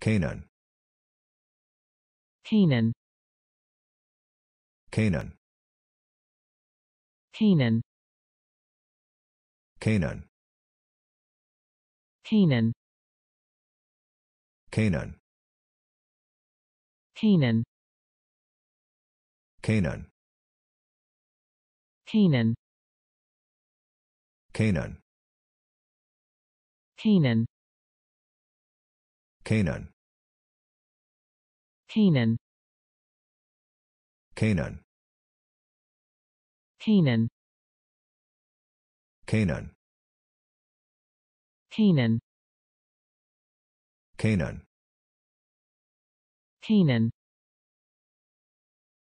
Canaan. Canaan. Canaan. Canaan. Canaan. Canaan. Canaan. Canaan. Canaan. Canaan. Canaan. Canaan. Canaan. Canaan. Canaan. Canaan. Canaan. Canaan. Canaan. Canaan.